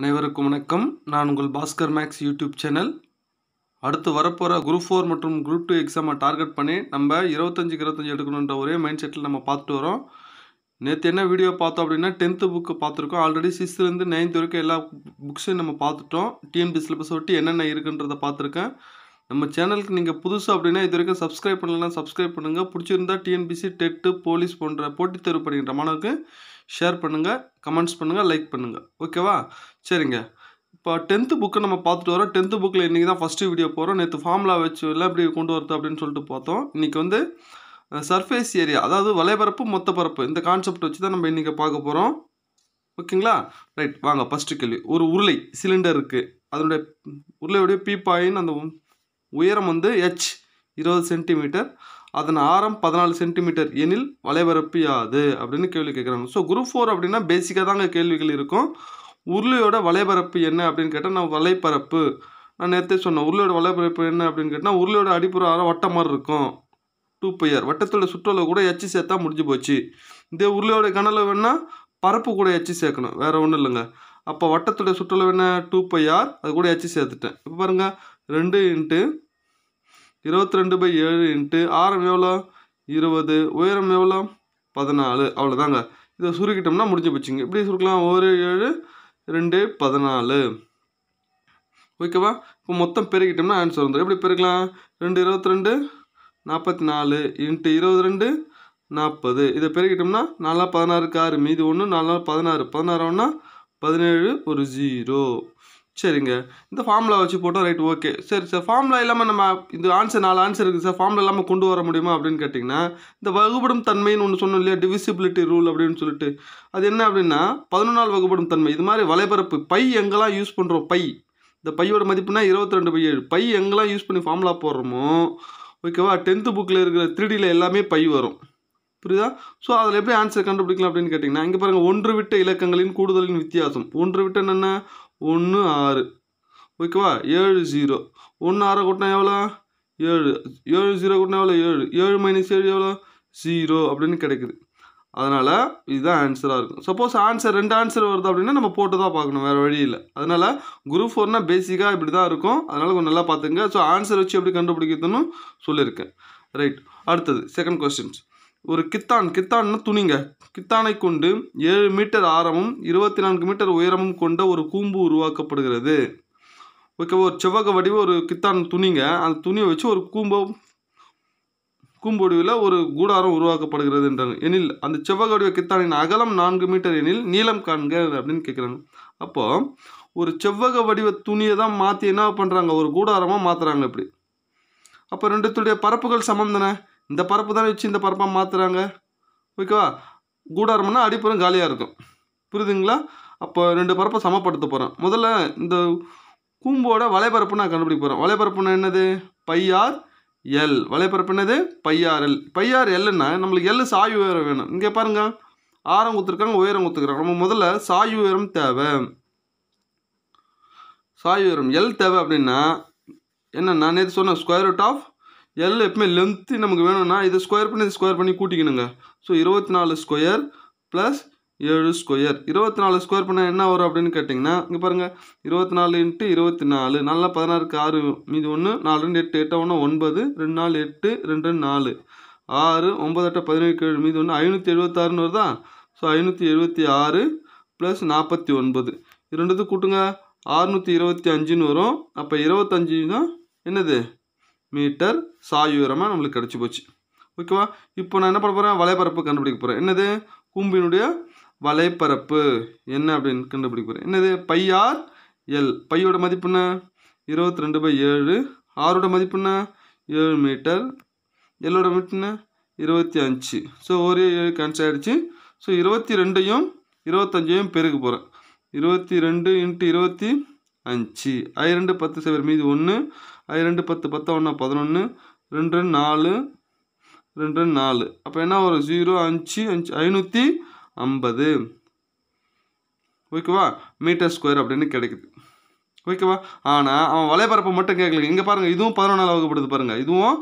அனைவருக்கும் வணக்கம் நான் உங்கள் பாஸ்கர் மேக்ஸ் யூடியூப் சேனல் அடுத்து வரப்போகிற குரூப் ஃபோர் மற்றும் குரூப் டூ எக்ஸாமை டார்கெட் பண்ணி நம்ம இருபத்தஞ்சுக்கு இருபத்தஞ்சி எடுக்கணுன்ற ஒரே மைண்ட் செட்டில் நம்ம பார்த்துட்டு வரோம் நேற்று என்ன வீடியோ பார்த்தோம் அப்படின்னா டென்த்து புக்கு பார்த்துருக்கோம் ஆல்ரெடி சிக்ஸ்த்துலேருந்து நைன்த் வரைக்கும் எல்லா புக்ஸையும் நம்ம பார்த்துட்டோம் டிஎன்பி சிலபஸ் ஒட்டி என்னென்ன இருக்குன்றதை பார்த்துருக்கேன் நம்ம சேனலுக்கு நீங்கள் புதுசு அப்படின்னா இது வரைக்கும் சப்ஸ்கிரைப் பண்ணலாம் சப்ஸ்கிரைப் பண்ணுங்கள் பிடிச்சிருந்தா டிஎன்பிசி டெட்டு போலீஸ் போன்ற போட்டித் தேர்வு பண்ணிக்கிற மாணவருக்கு ஷேர் பண்ணுங்கள் கமெண்ட்ஸ் பண்ணுங்கள் லைக் பண்ணுங்கள் ஓகேவா சரிங்க இப்போ டென்த்து புக்கு நம்ம பார்த்துட்டு வரோம் டென்த்து புக்கில் இன்றைக்கி தான் ஃபஸ்ட்டு வீடியோ போகிறோம் நேற்று ஃபார்முலா வச்சு எல்லாம் இப்படி கொண்டு வரது அப்படின்னு சொல்லிட்டு பார்த்தோம் இன்றைக்கி வந்து சர்ஃபேஸ் ஏரியா அதாவது வலைபரப்பு மொத்த பரப்பு இந்த கான்செப்ட் வச்சு தான் நம்ம இன்றைக்கி பார்க்க போகிறோம் ஓகேங்களா ரைட் வாங்க ஃபஸ்ட்டு கேள்வி ஒரு உருளை சிலிண்டர் இருக்குது அதனுடைய உருளையுடைய பீப்பாயின் அந்த உயரம் வந்து ஹெச் இருபது சென்டிமீட்டர் அதன் ஆரம் பதினாலு சென்டிமீட்டர் எனில் வலைபரப்பு யாது அப்படின்னு கேள்வி கேட்குறாங்க ஸோ குரூப் ஃபோர் அப்படின்னா பேசிக்காக தாங்க கேள்விகள் இருக்கும் உருளையோட வலைபரப்பு என்ன அப்படின்னு கேட்டால் நான் வலைப்பரப்பு நான் நேற்றே சொன்னேன் உருளையோட வலைபரப்பு என்ன அப்படின்னு கேட்டால் உருளையோட அடிப்புற ஆரம் வட்ட மாதிரி இருக்கும் டூ பையர் வட்டத்தோட சுற்றளவு கூட எச்சு சேர்த்தா முடிஞ்சு போச்சு இதே உருளையோட கனலை வேணால் பரப்பு கூட எச்சு சேர்க்கணும் வேறு ஒன்றும் இல்லைங்க அப்போ வட்டத்தோட சுற்றளவு என்ன டூ பையார் அது கூட எச்சு சேர்த்துட்டேன் இப்போ பாருங்கள் ரெண்டு இன்ட்டு இருபத்தி ரெண்டு பை ஏழு இன்ட்டு ஆரம் எவ்வளோ இருபது உயரம் எவ்வளோ பதினாலு அவ்வளோதாங்க இதை சுருக்கிட்டோம்னா முடிஞ்சு போச்சுங்க இப்படி சுருக்கலாம் ஒரு ஏழு ரெண்டு பதினாலு ஓகேவா இப்போ மொத்தம் பெருக்கிட்டோம்னா ஆன்சர் வந்துடும் எப்படி பெருக்கலாம் ரெண்டு இருபத்தி ரெண்டு நாற்பத்தி நாலு இன்ட்டு இருபது ரெண்டு நாற்பது இதை பெருக்கிட்டோம்னா நாலா பதினாறுக்கு ஆறு மீதி ஒன்று நாலா பதினாறு பதினாறு ஒன்றா பதினேழு ஒரு ஜீரோ சரிங்க இந்த ஃபார்முலா வச்சு போட்டோம் ரைட் ஓகே சரி சார் ஃபார்முலா இல்லாமல் நம்ம இந்த ஆன்சர் நாலு ஆன்சர் இருக்குது சார் ஃபார்முலா இல்லாமல் கொண்டு வர முடியுமா அப்படின்னு கேட்டிங்கன்னா இந்த வகுப்படும் தன்மைன்னு ஒன்று சொன்னோம் இல்லையா டிவிசிபிலிட்டி ரூல் அப்படின்னு சொல்லிட்டு அது என்ன அப்படின்னா பதினொன்றால் வகுப்படும் தன்மை இது மாதிரி வலைபரப்பு பை எங்கெல்லாம் யூஸ் பண்ணுறோம் பை இந்த பையோட மதிப்புனா இருபத்தி ரெண்டு பை ஏழு பை எங்கெல்லாம் யூஸ் பண்ணி ஃபார்முலா போடுறோமோ ஓகேவா டென்த்து புக்கில் இருக்கிற த்ரீடியில் எல்லாமே பை வரும் புரியுதா ஸோ அதில் எப்படி ஆன்சர் கண்டுபிடிக்கலாம் அப்படின்னு கேட்டிங்கன்னா இங்கே பாருங்கள் ஒன்று விட்ட இலக்கங்களின் கூடுதலின் வித்தியாசம் ஒன்று விட்ட என்னென்ன ஒன்று ஆறு ஓகேவா ஏழு ஜீரோ ஒன்று ஆறை கூட்டினா எவ்வளோ ஏழு ஏழு ஜீரோ கூட்டினா எவ்வளோ ஏழு ஏழு மைனஸ் ஏழு எவ்வளோ ஜீரோ அப்படின்னு கிடைக்குது அதனால் இதுதான் ஆன்சராக இருக்கும் சப்போஸ் ஆன்சர் ரெண்டு ஆன்சர் வருது அப்படின்னா நம்ம போட்டு தான் பார்க்கணும் வேறு வழி இல்லை அதனால் குரூப் ஃபோர்னால் பேசிக்காக இப்படி தான் இருக்கும் அதனால் கொஞ்சம் நல்லா பார்த்துங்க ஸோ ஆன்சர் வச்சு எப்படி கண்டுபிடிக்கணும்னு சொல்லியிருக்கேன் ரைட் அடுத்தது செகண்ட் கொஸ்டின்ஸ் ஒரு கித்தான் கித்தான் துணிங்க கித்தானை கொண்டு ஏழு மீட்டர் ஆரமும் இருபத்தி நான்கு மீட்டர் உயரமும் கொண்ட ஒரு கூம்பு உருவாக்கப்படுகிறது ஓகே ஒரு செவ்வக வடிவ ஒரு கித்தான் துணிங்க அந்த துணியை வச்சு ஒரு கூம்போ கூம்பு வடிவில் ஒரு கூடாரம் உருவாக்கப்படுகிறது என்றாங்க எனில் அந்த செவ்வக வடிவ கித்தானின் அகலம் நான்கு மீட்டர் எனில் நீளம் காண்க அப்படின்னு கேட்குறாங்க அப்போது ஒரு செவ்வக வடிவ துணியை தான் மாற்றி என்ன பண்ணுறாங்க ஒரு கூடாரமாக மாற்றுறாங்க இப்படி அப்போ ரெண்டுத்துடைய பரப்புகள் சமம் தானே இந்த பரப்பு தானே வச்சு இந்த பரப்பாக மாற்றுறாங்க ஓகேவா கூடாரம்னா அடிப்புறம் காலியாக இருக்கும் புரியுதுங்களா அப்போ ரெண்டு பரப்பை சமப்படுத்த போகிறேன் முதல்ல இந்த கூம்போட வலைபரப்பு நான் கண்டுபிடிக்க போகிறேன் வலைபரப்புனா என்னது பையார் எல் வலைபரப்பு என்னது பையார் எல் பையார் எல்னா நம்மளுக்கு எல் சாயு உயரம் வேணும் இங்கே பாருங்கள் ஆரம் கொடுத்துருக்காங்க உயரம் கொடுத்துருக்காங்க நம்ம முதல்ல சாயு உயரம் தேவை சாயு உயரம் எல் தேவை அப்படின்னா என்னென்னா நேற்று சொன்ன ஸ்கொயர் ரூட் ஆஃப் எல் எப்பவுமே லென்த்து நமக்கு வேணும்னா இதை ஸ்கொயர் பண்ணி இதை ஸ்கொயர் பண்ணி கூட்டிக்கணுங்க ஸோ இருபத்தி நாலு ஸ்கொயர் ப்ளஸ் ஏழு ஸ்கொயர் இருபத்தி நாலு ஸ்கொயர் பண்ணால் என்ன வரும் அப்படின்னு கேட்டிங்கன்னா இங்கே பாருங்கள் இருபத்தி நாலு இன்ட்டு இருபத்தி நாலு நல்லா பதினாறுக்கு ஆறு மீது ஒன்று நாலு ரெண்டு எட்டு எட்டு ஒன்று ஒன்பது ரெண்டு நாலு எட்டு ரெண்டு ரெண்டு நாலு ஆறு ஒம்பது எட்டு பதினேழு ஏழு மீது ஒன்று ஐநூற்றி எழுபத்தாறுன்னு வருதா ஸோ ஐநூற்றி எழுபத்தி ஆறு ப்ளஸ் நாற்பத்தி ஒன்பது இரண்டுத்து கூட்டுங்க ஆறுநூற்றி இருபத்தி அஞ்சுன்னு வரும் அப்போ இருபத்தஞ்சு தான் என்னது மீட்டர் சாய் உயரமாக நம்மளுக்கு கிடச்சி போச்சு ஓகேவா இப்போ நான் என்ன பண்ண போகிறேன் வலைப்பரப்பு கண்டுபிடிக்க போகிறேன் என்னது கூம்பினுடைய வலைப்பரப்பு என்ன அப்படின்னு கண்டுபிடிக்க போகிறேன் என்னது பையார் எல் பையோட மதிப்பு என்ன இருபத்தி ரெண்டு பை ஏழு ஆறோட மதிப்பு என்ன ஏழு மீட்டர் எல்லோட மதிப்பு என்ன இருபத்தி அஞ்சு ஸோ ஒரு ஏழு கேன்சல் ஆகிடுச்சு ஸோ இருபத்தி ரெண்டையும் இருபத்தஞ்சையும் பெருக்க போகிறேன் இருபத்தி ரெண்டு இன்ட்டு இருபத்தி அஞ்சு ஐ ரெண்டு பத்து சைபர் மீதி ஒன்று ஐ ரெண்டு பத்து பத்தா ஒன்றா பதினொன்று ரெண்டு ரெண்டு நாலு ரெண்டு ரெண்டு நாலு அப்போ என்ன ஒரு ஜீரோ அஞ்சு அஞ்சு ஐநூற்றி ஐம்பது ஓகேவா மீட்டர் ஸ்கொயர் அப்படின்னு கிடைக்குது ஓகேவா ஆனால் அவன் வலைபரப்பை மட்டும் கேட்கல இங்கே பாருங்கள் இதுவும் பதினொன்றால் வகுப்படுது பாருங்கள் இதுவும்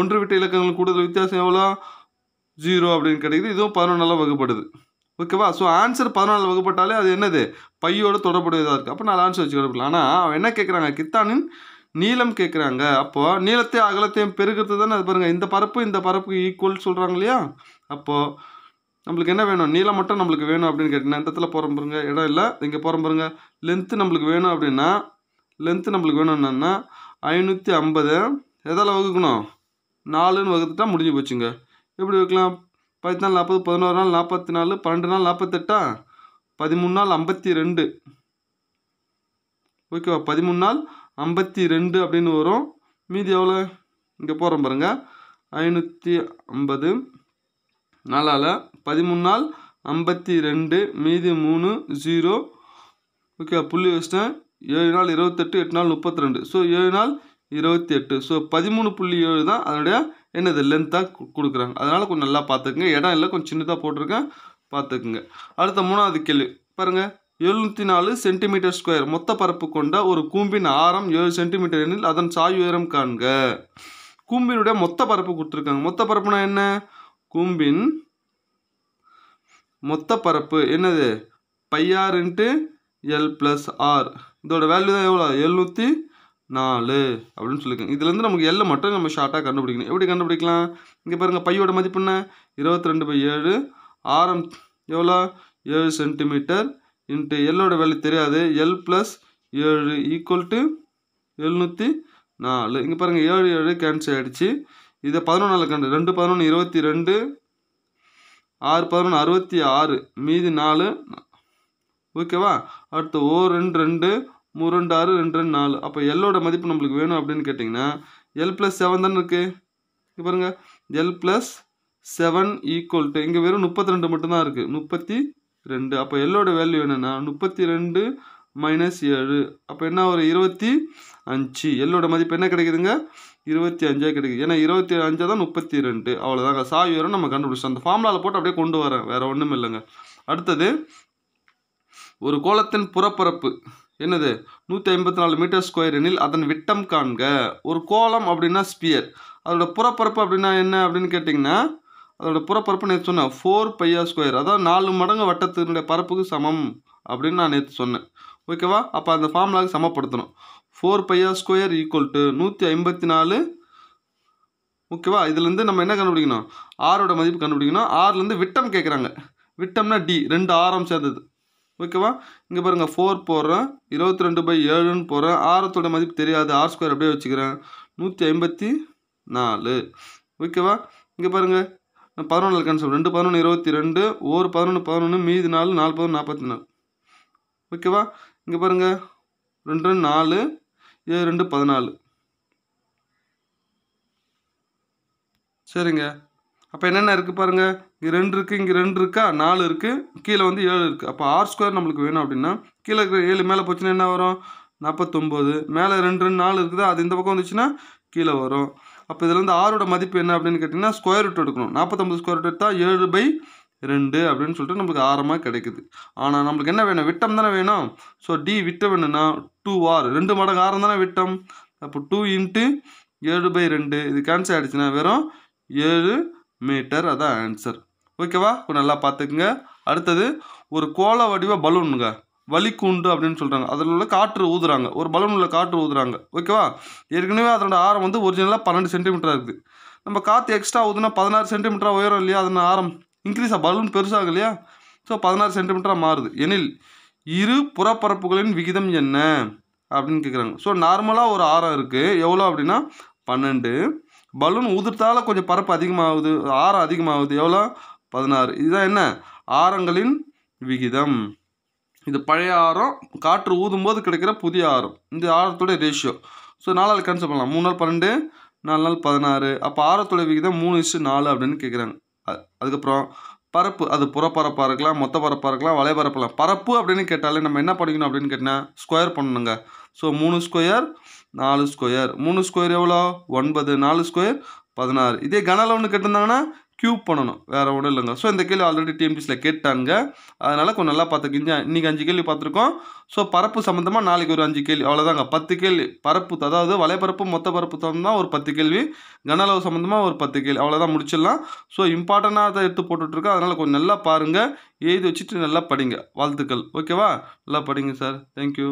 ஒன்று விட்ட இலக்கங்கள் கூடுதல் வித்தியாசம் எவ்வளோ ஜீரோ அப்படின்னு கிடைக்குது இதுவும் பதினொன்றால் வகுப்படுது ஓகேவா ஸோ ஆன்சர் பதினாலு வகுப்பட்டாலே அது என்னது பையோட தொடர்புடையதாக இருக்குது அப்போ நாலு ஆன்சர் வச்சுக்கிறப்பில்ல ஆனால் அவன் என்ன கேட்குறாங்க கித்தானின் நீளம் கேட்குறாங்க அப்போது நீளத்தையும் அகலத்தையும் பெருகிறது தானே அது பாருங்கள் இந்த பரப்பு இந்த பரப்பு ஈக்குவல் சொல்கிறாங்க இல்லையா அப்போது நம்மளுக்கு என்ன வேணும் நீளம் மட்டும் நம்மளுக்கு வேணும் அப்படின்னு கேட்டிங்கன்னா இந்த இடத்துல போகிற பாருங்க இடம் இல்லை இங்கே போகிற பாருங்க லென்த்து நம்மளுக்கு வேணும் அப்படின்னா லென்த்து நம்மளுக்கு வேணும்னா ஐநூற்றி ஐம்பது எதால் வகுக்கணும் நாலுன்னு வகுத்துட்டால் முடிஞ்சு போச்சுங்க எப்படி வைக்கலாம் பதினஞ்சு நாள் நாற்பது பதினோரு நாள் நாற்பத்தி நாலு பன்னெண்டு நாள் நாற்பத்தெட்டா பதிமூணு நாள் ஐம்பத்தி ரெண்டு ஓகேவா பதிமூணு நாள் ஐம்பத்தி ரெண்டு அப்படின்னு வரும் மீதி எவ்வளோ இங்கே போகிறோம் பாருங்கள் ஐநூற்றி ஐம்பது நாளால் பதிமூணு நாள் ஐம்பத்தி ரெண்டு மீதி மூணு ஜீரோ ஓகே புள்ளி வச்சிட்டேன் ஏழு நாள் இருபத்தெட்டு எட்டு நாள் முப்பத்தி ரெண்டு ஸோ ஏழு நாள் இருபத்தி எட்டு ஸோ பதிமூணு புள்ளி ஏழு தான் அதனுடைய என்னது லென்த்தாக கொடுக்குறாங்க அதனால் கொஞ்சம் நல்லா பார்த்துக்குங்க இடம் இல்லை கொஞ்சம் சின்னதாக போட்டிருக்கேன் பார்த்துக்குங்க அடுத்த மூணாவது கேள்வி பாருங்கள் எழுநூற்றி நாலு சென்டிமீட்டர் ஸ்கொயர் மொத்த பரப்பு கொண்ட ஒரு கூம்பின் ஆரம் ஏழு சென்டிமீட்டர் எனில் அதன் சாய் உயரம் காண்க கூம்பினுடைய மொத்த பரப்பு கொடுத்துருக்காங்க மொத்த பரப்புனா என்ன கூம்பின் மொத்த பரப்பு என்னது pi R into L plus R இதோட வேல்யூ தான் எவ்வளோ எழுநூற்றி நாலு அப்படின்னு சொல்லியிருக்கோம் இதுலேருந்து நமக்கு எல்லாம் மட்டும் நம்ம ஷார்ட்டாக கண்டுபிடிக்கணும் எப்படி கண்டுபிடிக்கலாம் இங்கே பாருங்கள் பையோட மதிப்பு என்ன இருபத்தி ரெண்டு பை ஏழு ஆரம் எவ்வளோ ஏழு சென்டிமீட்டர் இன்ட்டு எல்லோட வேலை தெரியாது எல் ப்ளஸ் ஏழு ஈக்குவல் டு எழுநூற்றி நாலு இங்கே பாருங்கள் ஏழு ஏழு கேன்சல் ஆகிடுச்சு இதை பதினொன்றில் கண்டு ரெண்டு பதினொன்று இருபத்தி ரெண்டு ஆறு பதினொன்று அறுபத்தி ஆறு மீதி நாலு ஓகேவா அடுத்து ஓ ரெண்டு ரெண்டு மூணு ரெண்டு ஆறு ரெண்டு ரெண்டு நாலு அப்போ எல்லோட மதிப்பு நம்மளுக்கு வேணும் அப்படின்னு கேட்டிங்கன்னா எல் ப்ளஸ் செவன் தானே இருக்குது பாருங்கள் L plus seven equal to இங்கே வெறும் முப்பத்தி ரெண்டு மட்டும்தான் இருக்குது முப்பத்தி ரெண்டு அப்போ எல்லோட வேல்யூ என்னென்னா முப்பத்தி ரெண்டு மைனஸ் ஏழு அப்போ என்ன ஒரு இருபத்தி அஞ்சு எல்லோட மதிப்பு என்ன கிடைக்குதுங்க இருபத்தி அஞ்சாக கிடைக்குது ஏன்னா இருபத்தி அஞ்சாக தான் முப்பத்தி ரெண்டு அவ்வளோதாங்க சாவி வரும் நம்ம கண்டுபிடிச்சோம் அந்த ஃபார்முலாவில் போட்டு அப்படியே கொண்டு வரேன் வேறு ஒன்றும் இல்லைங்க அடுத்தது ஒரு கோலத்தின் புறப்பரப்பு என்னது நூற்றி ஐம்பத்தி நாலு மீட்டர் ஸ்கொயர் எனில் அதன் விட்டம் காண்க ஒரு கோலம் அப்படின்னா ஸ்பியர் அதோட புறப்பரப்பு அப்படின்னா என்ன அப்படின்னு கேட்டிங்கன்னா அதோட புறப்பரப்பு நேற்று சொன்னேன் ஃபோர் பையா ஸ்கொயர் அதாவது நாலு மடங்கு வட்டத்தினுடைய பரப்புக்கு சமம் அப்படின்னு நான் நேற்று சொன்னேன் ஓகேவா அப்போ அந்த ஃபார்முலாவுக்கு சமப்படுத்தணும் four pi a square equal to நூற்றி ஐம்பத்தி நாலு ஓகேவா இதுலேருந்து நம்ம என்ன கண்டுபிடிக்கணும் ஆரோட மதிப்பு கண்டுபிடிக்கணும் ஆறுலேருந்து விட்டம் கேட்குறாங்க விட்டம்னா டி ரெண்டு ஆரம் சேர்ந்தது ஓகேவா இங்கே பாருங்கள் ஃபோர் போடுறேன் இருபத்தி ரெண்டு பை ஏழுன்னு போடுறேன் ஆரத்தோட மதிப்பு தெரியாது ஆர் ஸ்கொயர் அப்படியே வச்சுக்கிறேன் நூற்றி ஐம்பத்தி நாலு ஓகேவா இங்கே பாருங்கள் பதினொன்றில் கன்செப்ட் ரெண்டு பதினொன்று இருபத்தி ரெண்டு ஒரு பதினொன்று பதினொன்று மீதி நாலு நாலு பதினொன்று நாற்பத்தி நாலு ஓகேவா இங்கே பாருங்கள் ரெண்டு ரெண்டு நாலு ஏழு ரெண்டு பதினாலு சரிங்க அப்போ என்னென்ன இருக்குது பாருங்கள் இங்கே ரெண்டு இருக்குது இங்கே ரெண்டு இருக்கா நாலு இருக்குது கீழே வந்து ஏழு இருக்குது அப்போ ஆர் ஸ்கொயர் நம்மளுக்கு வேணும் அப்படின்னா கீழே இருக்கிற ஏழு மேலே போச்சுன்னா என்ன வரும் நாற்பத்தொம்போது மேலே ரெண்டு ரெண்டு நாலு இருக்குதா அது இந்த பக்கம் வந்துச்சுன்னா கீழே வரும் அப்போ இதில் வந்து ஆரோட மதிப்பு என்ன அப்படின்னு கேட்டிங்கன்னா ஸ்கொயர் ரூட் எடுக்கணும் நாற்பத்தொம்பது ஸ்கொயர் ரூட் எடுத்தால் ஏழு பை ரெண்டு அப்படின்னு சொல்லிட்டு நம்மளுக்கு ஆரமாக கிடைக்குது ஆனால் நம்மளுக்கு என்ன வேணும் விட்டம் தானே வேணும் ஸோ டி விட்டம் என்னென்னா டூ ஆர் ரெண்டு மடங்கு ஆரம் தானே விட்டம் அப்போ டூ இன்ட்டு ஏழு பை ரெண்டு இது கேன்சல் ஆகிடுச்சுன்னா வெறும் ஏழு மீட்டர் அதான் ஆன்சர் ஓகேவா நல்லா பார்த்துக்குங்க அடுத்தது ஒரு கோல வடிவ பலூனுங்க வலிக்கூண்டு அப்படின்னு சொல்கிறாங்க அதில் உள்ள காற்று ஊதுறாங்க ஒரு பலூனில் காற்று ஊதுறாங்க ஓகேவா ஏற்கனவே அதனோட ஆரம் வந்து ஒரிஜினலாக பன்னெண்டு சென்டிமீட்டராக இருக்குது நம்ம காற்று எக்ஸ்ட்ரா ஊதுனா பதினாறு சென்டிமீட்டராக உயரம் இல்லையா அதனால் ஆரம் இன்க்ரீஸாக பலூன் பெருசாக இல்லையா ஸோ பதினாறு சென்டிமீட்டராக மாறுது எனில் இரு புறப்பரப்புகளின் விகிதம் என்ன அப்படின்னு கேட்குறாங்க ஸோ நார்மலாக ஒரு ஆரம் இருக்குது எவ்வளோ அப்படின்னா பன்னெண்டு பலூன் உதிர்த்தால கொஞ்சம் பரப்பு அதிகமாகுது ஆறம் அதிகமாகுது எவ்வளோ பதினாறு இதுதான் என்ன ஆரங்களின் விகிதம் இது பழைய ஆரம் காற்று ஊதும்போது கிடைக்கிற புதிய ஆரம் இந்த ஆரத்துடைய ரேஷியோ ஸோ நாலு நாள் கன்சல் பண்ணலாம் மூணு நாள் பன்னெண்டு நாலு நாள் பதினாறு அப்போ ஆரத்துடைய விகிதம் மூணு இஷ்டு நாலு அப்படின்னு கேட்குறாங்க அதுக்கப்புறம் பரப்பு அது புறப்பரப்பாக இருக்கலாம் மொத்த பரப்பாக இருக்கலாம் வலைபரப்பலாம் பரப்பு அப்படின்னு கேட்டாலே நம்ம என்ன படிக்கணும் அப்படின்னு கேட்டால் ஸ்கொயர் பண்ணணுங்க ஸோ மூணு ஸ்கொயர் நாலு ஸ்கொயர் மூணு ஸ்கொயர் எவ்வளோ ஒன்பது நாலு ஸ்கொயர் பதினாறு இதே கனல ஒன்று கேட்டிருந்தாங்கன்னா க்யூப் பண்ணணும் வேறு ஒன்றும் இல்லைங்க ஸோ இந்த கேள்வி ஆல்ரெடி டிஎம்டிஸில் கேட்டாங்க அதனால் கொஞ்சம் நல்லா பார்த்துக்கிங்க இன்றைக்கி அஞ்சு கேள்வி பார்த்துருக்கோம் ஸோ பரப்பு சம்மந்தமாக நாளைக்கு ஒரு அஞ்சு கேள்வி அவ்வளோதாங்க பத்து கேள்வி பரப்பு அதாவது வலைப்பரப்பு மொத்த பரப்பு சம்மந்தமாக ஒரு பத்து கேள்வி கனளவு சம்மந்தமாக ஒரு பத்து கேள்வி அவ்வளோதான் முடிச்சிடலாம் ஸோ இம்பார்ட்டண்டாக அதை எடுத்து போட்டுட்ருக்கோம் அதனால் கொஞ்சம் நல்லா பாருங்கள் எழுதி வச்சுட்டு நல்லா படிங்க வாழ்த்துக்கள் ஓகேவா நல்லா படிங்க சார் தேங்க்யூ